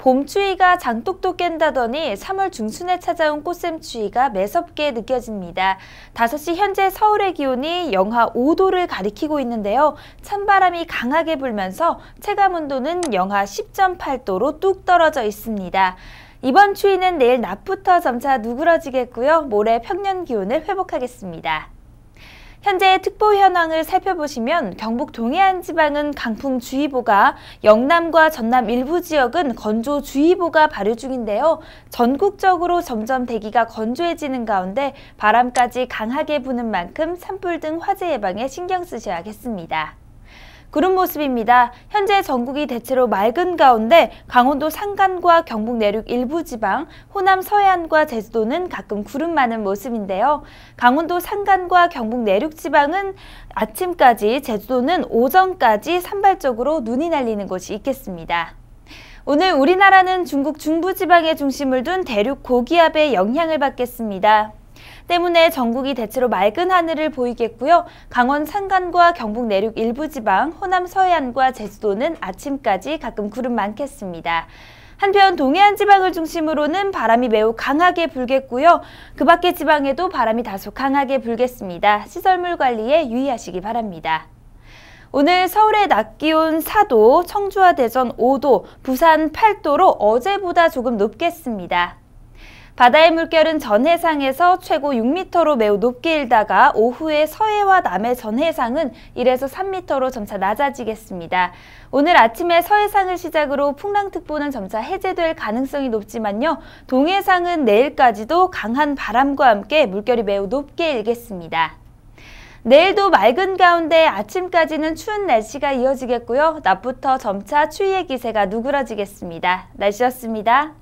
봄추위가 장독도 깬다더니 3월 중순에 찾아온 꽃샘추위가 매섭게 느껴집니다. 5시 현재 서울의 기온이 영하 5도를 가리키고 있는데요. 찬바람이 강하게 불면서 체감온도는 영하 10.8도로 뚝 떨어져 있습니다. 이번 추위는 내일 낮부터 점차 누그러지겠고요. 모레 평년 기온을 회복하겠습니다. 현재 특보 현황을 살펴보시면 경북 동해안 지방은 강풍주의보가 영남과 전남 일부 지역은 건조주의보가 발효 중인데요. 전국적으로 점점 대기가 건조해지는 가운데 바람까지 강하게 부는 만큼 산불 등 화재 예방에 신경 쓰셔야겠습니다. 구름 모습입니다. 현재 전국이 대체로 맑은 가운데 강원도 산간과 경북 내륙 일부 지방, 호남 서해안과 제주도는 가끔 구름 많은 모습인데요. 강원도 산간과 경북 내륙 지방은 아침까지, 제주도는 오전까지 산발적으로 눈이 날리는 곳이 있겠습니다. 오늘 우리나라는 중국 중부지방에 중심을 둔 대륙 고기압의 영향을 받겠습니다. 때문에 전국이 대체로 맑은 하늘을 보이겠고요. 강원 산간과 경북 내륙 일부 지방, 호남 서해안과 제주도는 아침까지 가끔 구름 많겠습니다. 한편 동해안 지방을 중심으로는 바람이 매우 강하게 불겠고요. 그 밖의 지방에도 바람이 다소 강하게 불겠습니다. 시설물 관리에 유의하시기 바랍니다. 오늘 서울의 낮 기온 4도, 청주와 대전 5도, 부산 8도로 어제보다 조금 높겠습니다. 바다의 물결은 전해상에서 최고 6m로 매우 높게 일다가 오후에 서해와 남해 전해상은 1에서 3m로 점차 낮아지겠습니다. 오늘 아침에 서해상을 시작으로 풍랑특보는 점차 해제될 가능성이 높지만요. 동해상은 내일까지도 강한 바람과 함께 물결이 매우 높게 일겠습니다. 내일도 맑은 가운데 아침까지는 추운 날씨가 이어지겠고요. 낮부터 점차 추위의 기세가 누그러지겠습니다. 날씨였습니다.